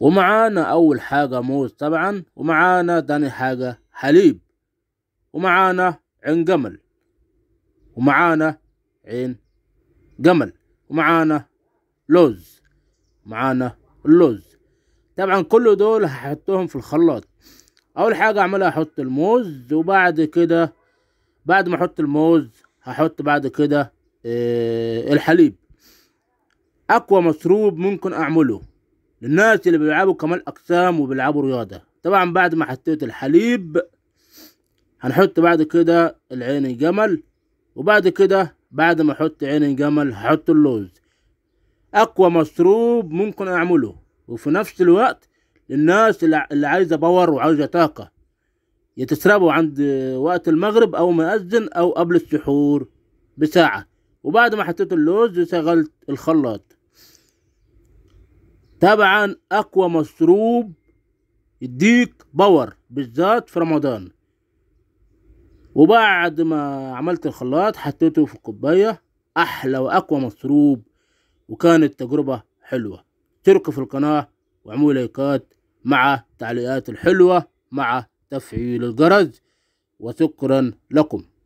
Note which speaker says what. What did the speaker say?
Speaker 1: ومعانا أول حاجة موز طبعا ومعانا تاني حاجة حليب ومعانا عين جمل ومعانا عين جمل ومعانا لوز معانا اللوز طبعا كل دول هحطهم في الخلاط اول حاجه اعملها احط الموز وبعد كده بعد ما احط الموز هحط بعد كده آه، الحليب اقوى مشروب ممكن اعمله للناس اللي بيلعبوا كمال اجسام وبيلعبوا رياضه طبعا بعد ما حطيت الحليب هنحط بعد كده العين الجمل وبعد كده بعد ما احط عين الجمل هحط اللوز اقوى مشروب ممكن اعمله وفي نفس الوقت للناس اللي عايزه باور وعايزه طاقه يتشربوا عند وقت المغرب او ما او قبل السحور بساعه وبعد ما حطيت اللوز شغلت الخلاط طبعا اقوى مشروب يديك باور بالذات في رمضان وبعد ما عملت الخلاط حطيته في الكوباية احلى واقوى مشروب وكانت تجربة حلوة اشتركوا في القناة وعملوا لايكات مع تعليقات الحلوة مع تفعيل الجرس وشكرا لكم